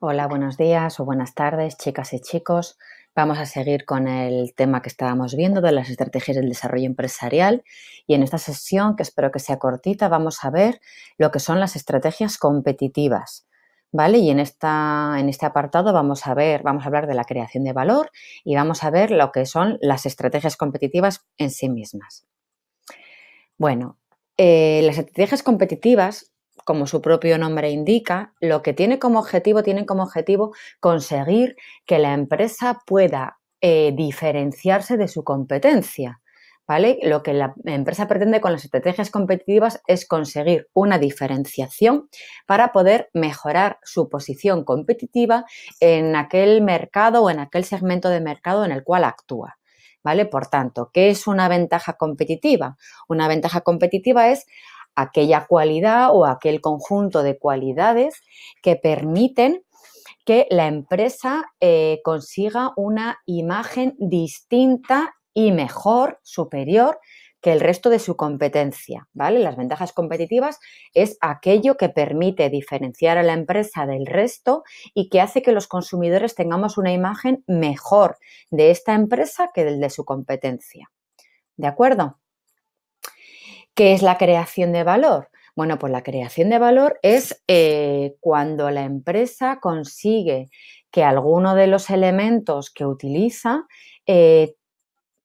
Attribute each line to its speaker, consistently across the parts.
Speaker 1: Hola, buenos días o buenas tardes, chicas y chicos. Vamos a seguir con el tema que estábamos viendo de las estrategias del desarrollo empresarial y en esta sesión, que espero que sea cortita, vamos a ver lo que son las estrategias competitivas. ¿Vale? Y en, esta, en este apartado vamos a ver, vamos a hablar de la creación de valor y vamos a ver lo que son las estrategias competitivas en sí mismas. Bueno, eh, las estrategias competitivas como su propio nombre indica, lo que tiene como objetivo, tiene como objetivo conseguir que la empresa pueda eh, diferenciarse de su competencia. ¿Vale? Lo que la empresa pretende con las estrategias competitivas es conseguir una diferenciación para poder mejorar su posición competitiva en aquel mercado o en aquel segmento de mercado en el cual actúa. ¿Vale? Por tanto, ¿qué es una ventaja competitiva? Una ventaja competitiva es aquella cualidad o aquel conjunto de cualidades que permiten que la empresa eh, consiga una imagen distinta y mejor, superior que el resto de su competencia, ¿vale? Las ventajas competitivas es aquello que permite diferenciar a la empresa del resto y que hace que los consumidores tengamos una imagen mejor de esta empresa que del de su competencia. ¿De acuerdo? ¿Qué es la creación de valor? Bueno, pues la creación de valor es eh, cuando la empresa consigue que alguno de los elementos que utiliza eh,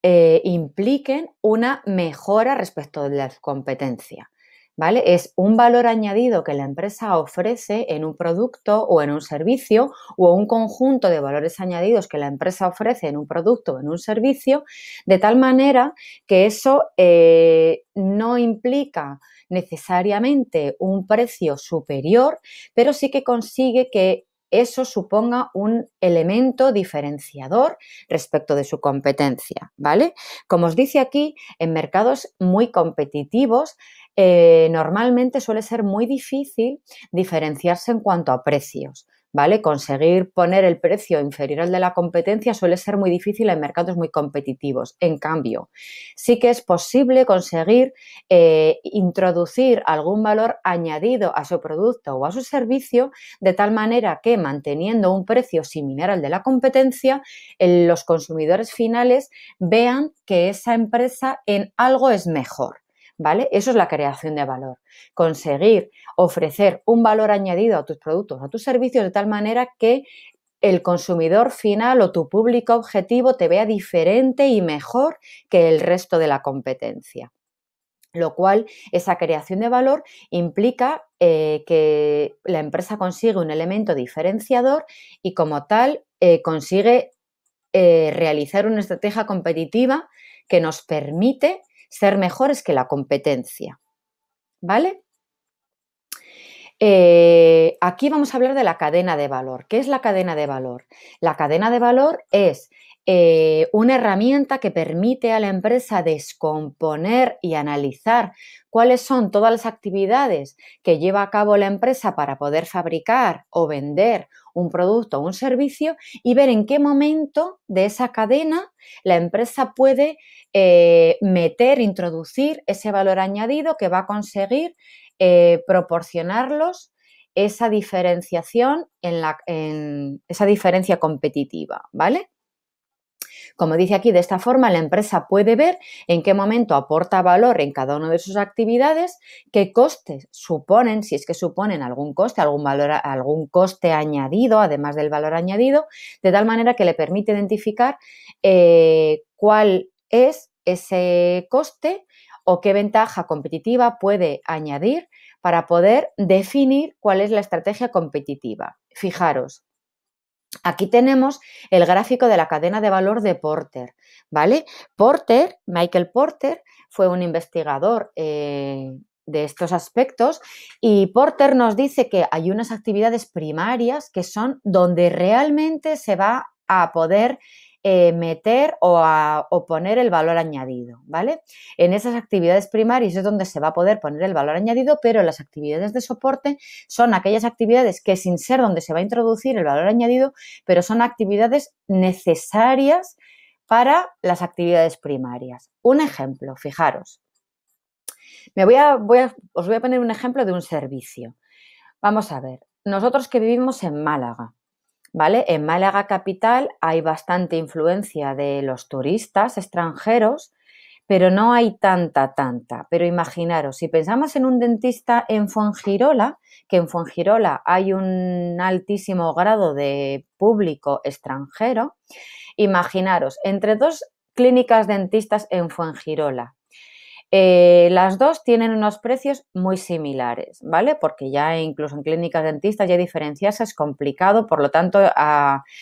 Speaker 1: eh, impliquen una mejora respecto de la competencia. ¿vale? Es un valor añadido que la empresa ofrece en un producto o en un servicio o un conjunto de valores añadidos que la empresa ofrece en un producto o en un servicio, de tal manera que eso eh, no implica necesariamente un precio superior, pero sí que consigue que eso suponga un elemento diferenciador respecto de su competencia, ¿vale? Como os dice aquí, en mercados muy competitivos, eh, normalmente suele ser muy difícil diferenciarse en cuanto a precios. ¿vale? Conseguir poner el precio inferior al de la competencia suele ser muy difícil en mercados muy competitivos. En cambio, sí que es posible conseguir eh, introducir algún valor añadido a su producto o a su servicio de tal manera que manteniendo un precio similar al de la competencia, eh, los consumidores finales vean que esa empresa en algo es mejor. Eso es la creación de valor. Conseguir ofrecer un valor añadido a tus productos, a tus servicios, de tal manera que el consumidor final o tu público objetivo te vea diferente y mejor que el resto de la competencia. Lo cual, esa creación de valor implica eh, que la empresa consigue un elemento diferenciador y como tal eh, consigue eh, realizar una estrategia competitiva que nos permite ser mejores que la competencia. ¿Vale? Eh, aquí vamos a hablar de la cadena de valor. ¿Qué es la cadena de valor? La cadena de valor es eh, una herramienta que permite a la empresa descomponer y analizar cuáles son todas las actividades que lleva a cabo la empresa para poder fabricar o vender un producto o un servicio y ver en qué momento de esa cadena la empresa puede eh, meter, introducir ese valor añadido que va a conseguir eh, proporcionarlos esa diferenciación en, la, en esa diferencia competitiva, ¿vale? Como dice aquí, de esta forma la empresa puede ver en qué momento aporta valor en cada una de sus actividades, qué costes suponen, si es que suponen algún coste, algún valor, algún coste añadido, además del valor añadido, de tal manera que le permite identificar eh, cuál es ese coste o qué ventaja competitiva puede añadir para poder definir cuál es la estrategia competitiva. Fijaros, Aquí tenemos el gráfico de la cadena de valor de Porter, ¿vale? Porter, Michael Porter, fue un investigador eh, de estos aspectos y Porter nos dice que hay unas actividades primarias que son donde realmente se va a poder eh, meter o, a, poner el valor añadido, ¿vale? En esas actividades primarias es donde se va a poder poner el valor añadido, pero las actividades de soporte son aquellas actividades que sin ser donde se va a introducir el valor añadido, pero son actividades necesarias para las actividades primarias. Un ejemplo, fijaros. Me voy os voy a poner un ejemplo de un servicio. Vamos a ver, nosotros que vivimos en Málaga, ¿vale? En Málaga capital hay bastante influencia de los turistas extranjeros, pero no hay tanta, tanta. Pero imaginaros, si pensamos en un dentista en Fuengirola, que en Fuengirola hay un altísimo grado de público extranjero,
Speaker 2: imaginaros,
Speaker 1: entre dos clínicas dentistas en Fuengirola, eh, las dos tienen unos precios muy similares, ¿vale? Porque ya incluso en clínicas dentistas ya diferenciarse es complicado, por lo tanto,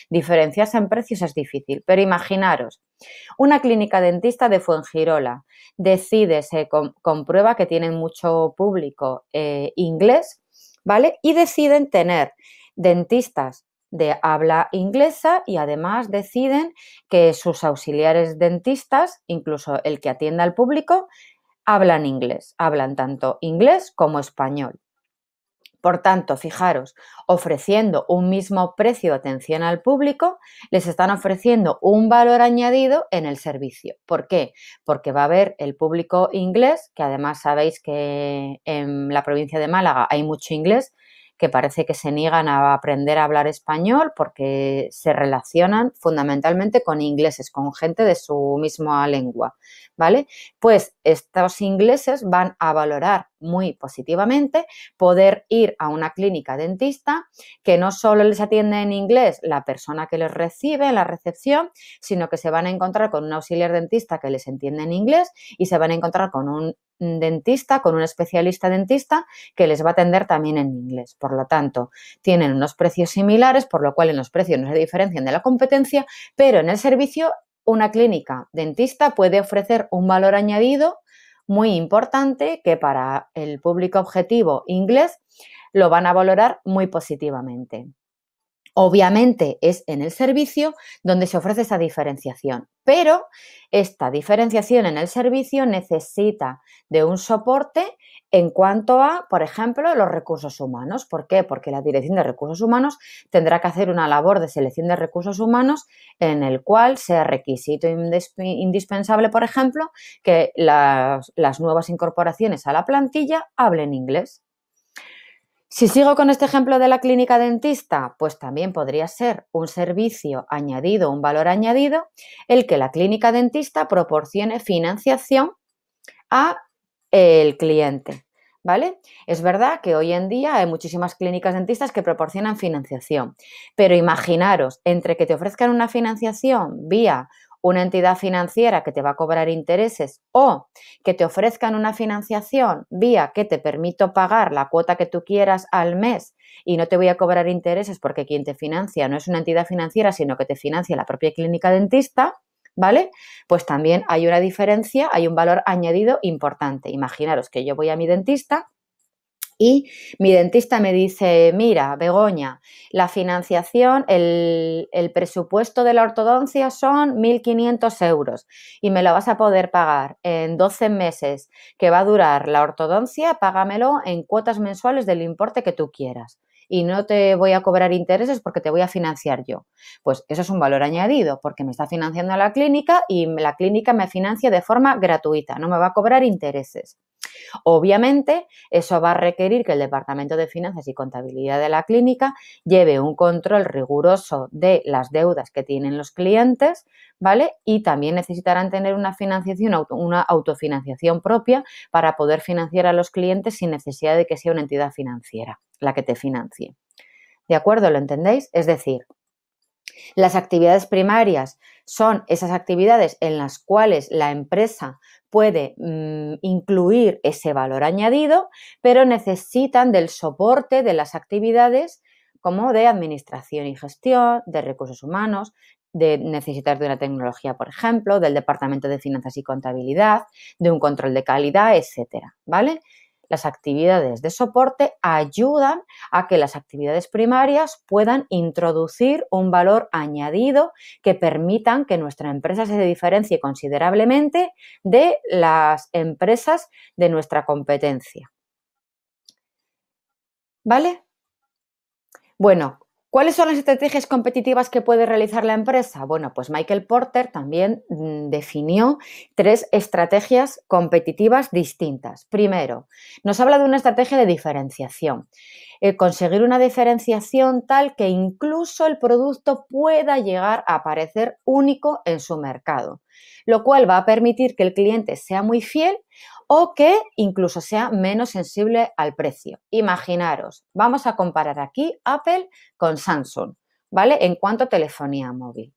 Speaker 1: diferenciarse en precios es difícil. Pero imaginaros, una clínica dentista de Fuengirola decide, se comprueba que tienen mucho público eh, inglés, ¿vale? Y deciden tener dentistas de habla inglesa y además deciden que sus auxiliares dentistas, incluso el que atienda al público, hablan inglés, hablan tanto inglés como español. Por tanto, fijaros, ofreciendo un mismo precio de atención al público, les están ofreciendo un valor añadido en el servicio. ¿Por qué? Porque va a haber el público inglés, que además sabéis que en la provincia de Málaga hay mucho inglés, que parece que se niegan a aprender a hablar español porque se relacionan fundamentalmente con ingleses, con gente de su misma lengua, ¿vale? Pues estos ingleses van a valorar muy positivamente poder ir a una clínica dentista que no solo les atiende en inglés la persona que les recibe en la recepción, sino que se van a encontrar con un auxiliar dentista que les entiende en inglés y se van a encontrar con un dentista, con un especialista dentista que les va a atender también en inglés. Por lo tanto, tienen unos precios similares, por lo cual en los precios no se diferencian de la competencia, pero en el servicio una clínica dentista puede ofrecer un valor añadido muy importante que para el público objetivo inglés lo van a valorar muy positivamente. Obviamente es en el servicio donde se ofrece esa diferenciación, pero esta diferenciación en el servicio necesita de un soporte en cuanto a, por ejemplo, los recursos humanos. ¿Por qué? Porque la Dirección de Recursos Humanos tendrá que hacer una labor de selección de recursos humanos en el cual sea requisito indispensable, por ejemplo, que las, las nuevas incorporaciones a la plantilla hablen inglés. Si sigo con este ejemplo de la clínica dentista, pues también podría ser un servicio añadido, un valor añadido, el que la clínica dentista proporcione financiación a eh, el cliente, ¿vale? Es verdad que hoy en día hay muchísimas clínicas dentistas que proporcionan financiación, pero imaginaros entre que te ofrezcan una financiación vía una entidad financiera que te va a cobrar intereses o que te ofrezcan una financiación vía que te permito pagar la cuota que tú quieras al mes y no te voy a cobrar intereses porque quien te financia no es una entidad financiera, sino que te financia la propia clínica dentista, ¿vale? Pues también hay una diferencia, hay un valor añadido importante. Imaginaros que yo voy a mi dentista y mi dentista me dice, mira, Begoña, la financiación, el, presupuesto de la ortodoncia son 1.500 euros y me lo vas a poder pagar en 12 meses que va a durar la ortodoncia, págamelo en cuotas mensuales del importe que tú quieras y no te voy a cobrar intereses porque te voy a financiar yo. Pues eso es un valor añadido porque me está financiando la clínica y la clínica me financia de forma gratuita, no me va a cobrar intereses. Obviamente, eso va a requerir que el Departamento de Finanzas y Contabilidad de la clínica lleve un control riguroso de las deudas que tienen los clientes, ¿vale? Y también necesitarán tener una financiación, una autofinanciación propia para poder financiar a los clientes sin necesidad de que sea una entidad financiera la que te financie. ¿De acuerdo? ¿Lo entendéis? Es decir, las actividades primarias son esas actividades en las cuales la empresa puede mm, incluir ese valor añadido, pero necesitan del soporte de las actividades como de administración y gestión, de recursos humanos, de necesitar de una tecnología, por ejemplo, del departamento de finanzas y contabilidad, de un control de calidad, etcétera, ¿vale? las actividades de soporte ayudan a que las actividades primarias puedan introducir un valor añadido que permitan que nuestra empresa se diferencie considerablemente de las empresas de nuestra competencia. ¿Vale? Bueno, ¿Cuáles son las estrategias competitivas que puede realizar la empresa? Bueno, pues Michael Porter también mm, definió tres estrategias competitivas distintas. Primero, nos habla de una estrategia de diferenciación. Eh, conseguir una diferenciación tal que incluso el producto pueda llegar a parecer único en su mercado lo cual va a permitir que el cliente sea muy fiel o que incluso sea menos sensible al precio. Imaginaros, vamos a comparar aquí Apple con Samsung, ¿vale? En cuanto a telefonía móvil.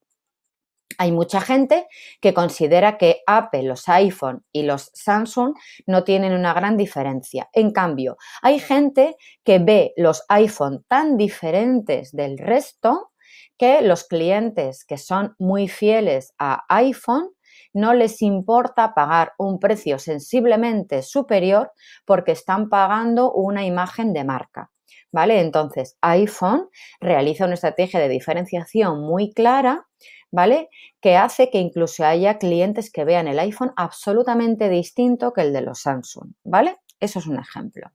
Speaker 1: Hay mucha gente que considera que Apple, los iPhone y los Samsung no tienen una gran diferencia. En cambio, hay gente que ve los iPhone tan diferentes del resto que los clientes que son muy fieles a iPhone no les importa pagar un precio sensiblemente superior porque están pagando una imagen de marca. ¿Vale? Entonces, iPhone realiza una estrategia de diferenciación muy clara, ¿vale? Que hace que incluso haya clientes que vean el iPhone absolutamente distinto que el de los Samsung, ¿vale? Eso es un ejemplo.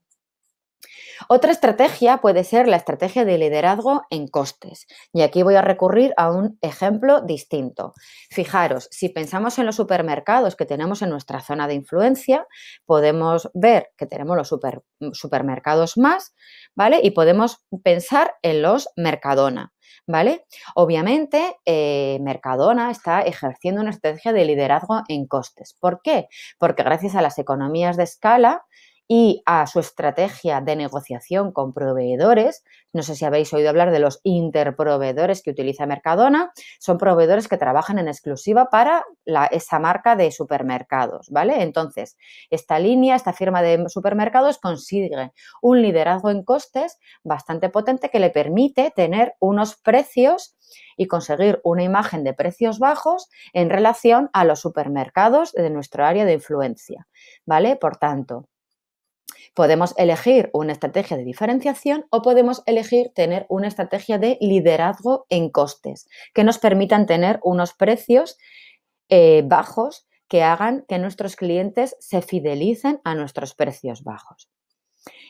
Speaker 1: Otra estrategia puede ser la estrategia de liderazgo en costes. Y aquí voy a recurrir a un ejemplo distinto. Fijaros, si pensamos en los supermercados que tenemos en nuestra zona de influencia, podemos ver que tenemos los mm, supermercados más, ¿vale? Y podemos pensar en los Mercadona. ¿Vale? Obviamente, eh, Mercadona está ejerciendo una estrategia de liderazgo en costes. ¿Por qué? Porque gracias a las economías de escala, y a su estrategia de negociación con proveedores. No sé si habéis oído hablar de los interproveedores que utiliza Mercadona. Son proveedores que trabajan en exclusiva para esa marca de supermercados, ¿vale? Entonces, esta línea, esta firma de supermercados consigue un liderazgo en costes bastante potente que le permite tener unos precios y conseguir una imagen de precios bajos en relación a los supermercados de nuestro área de influencia, ¿vale? Por tanto, Podemos elegir una estrategia de diferenciación o podemos elegir tener una estrategia de liderazgo en costes, que nos permitan tener unos precios eh, bajos que hagan que nuestros clientes se fidelicen a nuestros precios bajos.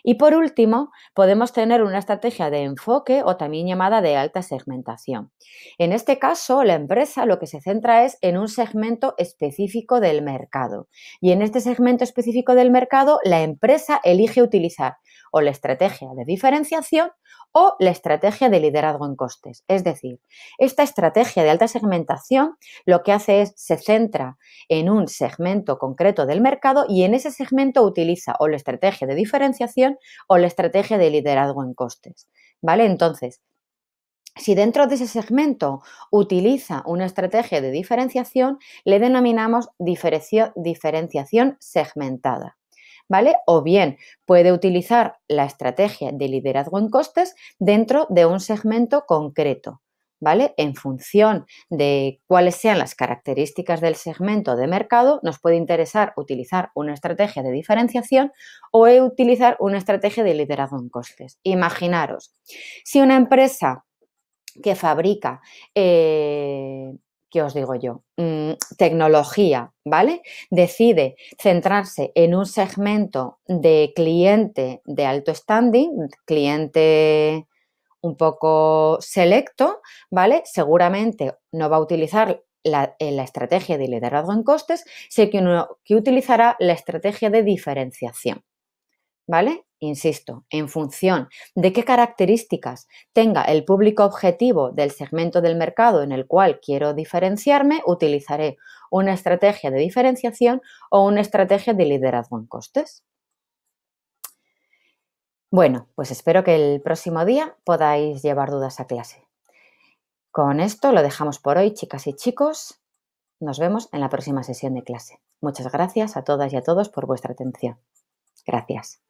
Speaker 1: Y por último, podemos tener una estrategia de enfoque o también llamada de alta segmentación. En este caso, la empresa lo que se centra es en un segmento específico del mercado. Y en este segmento específico del mercado, la empresa elige utilizar o la estrategia de diferenciación o la estrategia de liderazgo en costes. Es decir, esta estrategia de alta segmentación lo que hace es se centra en un segmento concreto del mercado y en ese segmento utiliza o la estrategia de diferenciación o la estrategia de liderazgo en costes. ¿Vale? Entonces, si dentro de ese segmento utiliza una estrategia de diferenciación, le denominamos diferenciación segmentada. ¿vale? O bien puede utilizar la estrategia de liderazgo en costes dentro de un segmento concreto. ¿Vale? En función de cuáles sean las características del segmento de mercado, nos puede interesar utilizar una estrategia de diferenciación o e utilizar una estrategia de liderazgo en costes. Imaginaros, si una empresa que fabrica eh, ¿qué os digo yo? Mm, tecnología, ¿vale? Decide centrarse en un segmento de cliente de alto standing, cliente un poco selecto, ¿vale? Seguramente no va a utilizar la, eh, estrategia de liderazgo en costes, sino que, que utilizará la estrategia de diferenciación. ¿vale? Insisto, en función de qué características tenga el público objetivo del segmento del mercado en el cual quiero diferenciarme, utilizaré una estrategia de diferenciación o una estrategia de liderazgo en costes. Bueno, pues espero que el próximo día podáis llevar dudas a clase. Con esto lo dejamos por hoy, chicas y chicos. Nos vemos en la próxima sesión de clase. Muchas gracias a todas y a todos por vuestra atención. Gracias.